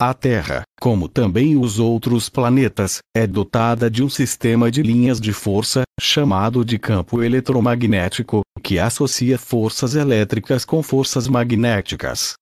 A Terra, como também os outros planetas, é dotada de um sistema de linhas de força, chamado de campo eletromagnético, que associa forças elétricas com forças magnéticas.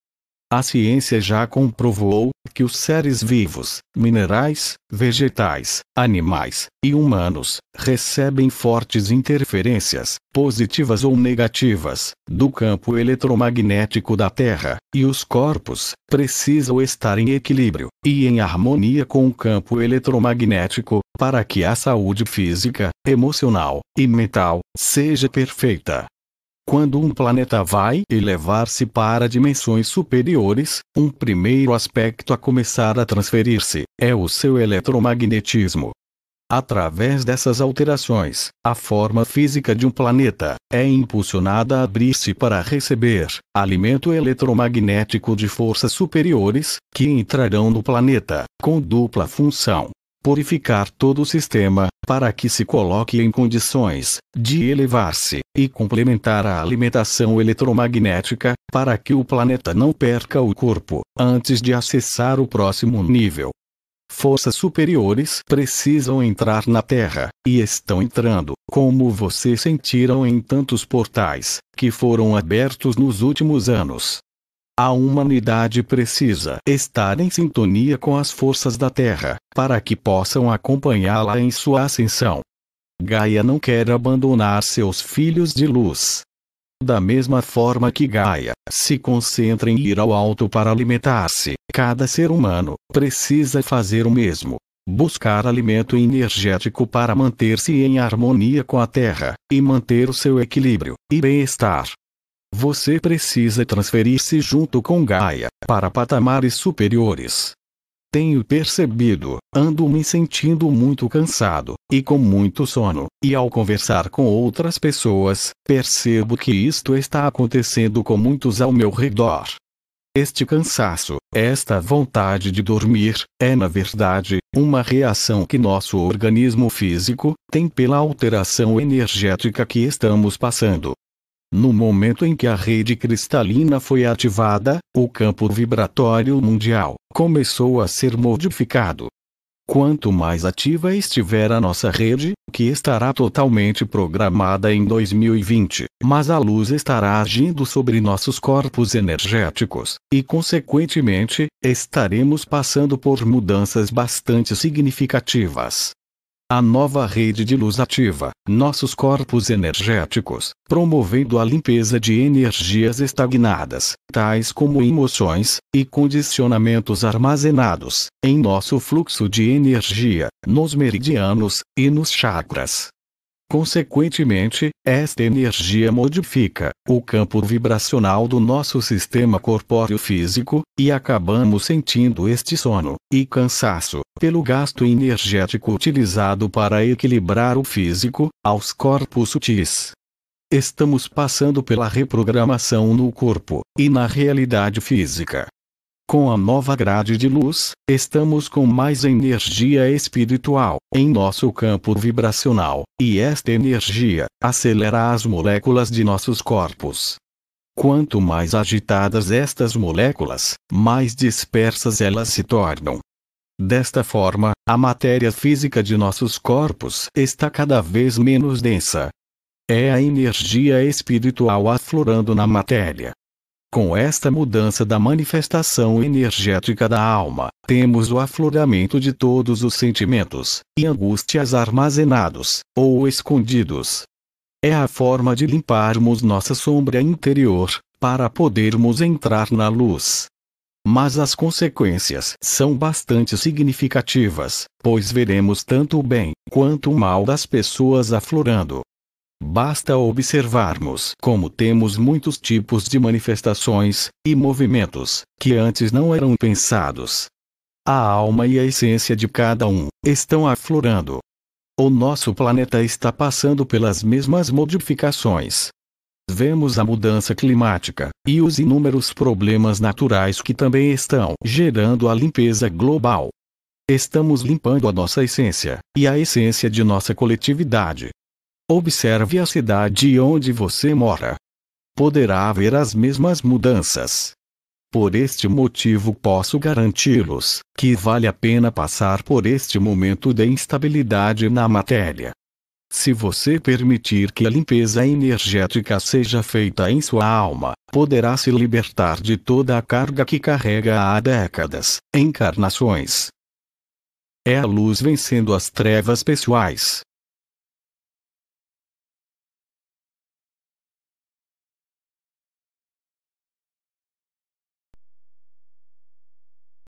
A ciência já comprovou que os seres vivos, minerais, vegetais, animais e humanos, recebem fortes interferências, positivas ou negativas, do campo eletromagnético da Terra, e os corpos precisam estar em equilíbrio e em harmonia com o campo eletromagnético para que a saúde física, emocional e mental seja perfeita. Quando um planeta vai elevar-se para dimensões superiores, um primeiro aspecto a começar a transferir-se é o seu eletromagnetismo. Através dessas alterações, a forma física de um planeta é impulsionada a abrir-se para receber alimento eletromagnético de forças superiores, que entrarão no planeta com dupla função: purificar todo o sistema para que se coloque em condições de elevar-se e complementar a alimentação eletromagnética, para que o planeta não perca o corpo antes de acessar o próximo nível. Forças superiores precisam entrar na Terra, e estão entrando, como vocês sentiram em tantos portais que foram abertos nos últimos anos. A humanidade precisa estar em sintonia com as forças da Terra, para que possam acompanhá-la em sua ascensão. Gaia não quer abandonar seus filhos de luz. Da mesma forma que Gaia se concentra em ir ao alto para alimentar-se, cada ser humano precisa fazer o mesmo. Buscar alimento energético para manter-se em harmonia com a Terra, e manter o seu equilíbrio e bem-estar você precisa transferir-se junto com Gaia, para patamares superiores. Tenho percebido, ando me sentindo muito cansado, e com muito sono, e ao conversar com outras pessoas, percebo que isto está acontecendo com muitos ao meu redor. Este cansaço, esta vontade de dormir, é na verdade, uma reação que nosso organismo físico tem pela alteração energética que estamos passando. No momento em que a rede cristalina foi ativada, o campo vibratório mundial começou a ser modificado. Quanto mais ativa estiver a nossa rede, que estará totalmente programada em 2020, mas a luz estará agindo sobre nossos corpos energéticos, e consequentemente, estaremos passando por mudanças bastante significativas a nova rede de luz ativa nossos corpos energéticos, promovendo a limpeza de energias estagnadas, tais como emoções e condicionamentos armazenados em nosso fluxo de energia, nos meridianos e nos chakras, Consequentemente, esta energia modifica o campo vibracional do nosso sistema corpóreo físico, e acabamos sentindo este sono e cansaço pelo gasto energético utilizado para equilibrar o físico aos corpos sutis. Estamos passando pela reprogramação no corpo e na realidade física, com a nova grade de luz, estamos com mais energia espiritual em nosso campo vibracional, e esta energia acelera as moléculas de nossos corpos. Quanto mais agitadas estas moléculas, mais dispersas elas se tornam. Desta forma, a matéria física de nossos corpos está cada vez menos densa. É a energia espiritual aflorando na matéria. Com esta mudança da manifestação energética da alma, temos o afloramento de todos os sentimentos e angústias armazenados ou escondidos. É a forma de limparmos nossa sombra interior para podermos entrar na luz. Mas as consequências são bastante significativas, pois veremos tanto o bem quanto o mal das pessoas aflorando Basta observarmos como temos muitos tipos de manifestações e movimentos que antes não eram pensados. A alma e a essência de cada um estão aflorando. O nosso planeta está passando pelas mesmas modificações. Vemos a mudança climática e os inúmeros problemas naturais que também estão gerando a limpeza global. Estamos limpando a nossa essência e a essência de nossa coletividade Observe a cidade onde você mora. Poderá haver as mesmas mudanças. Por este motivo, posso garanti-los que vale a pena passar por este momento de instabilidade na matéria. Se você permitir que a limpeza energética seja feita em sua alma, poderá se libertar de toda a carga que carrega há décadas, encarnações. É a luz vencendo as trevas pessoais.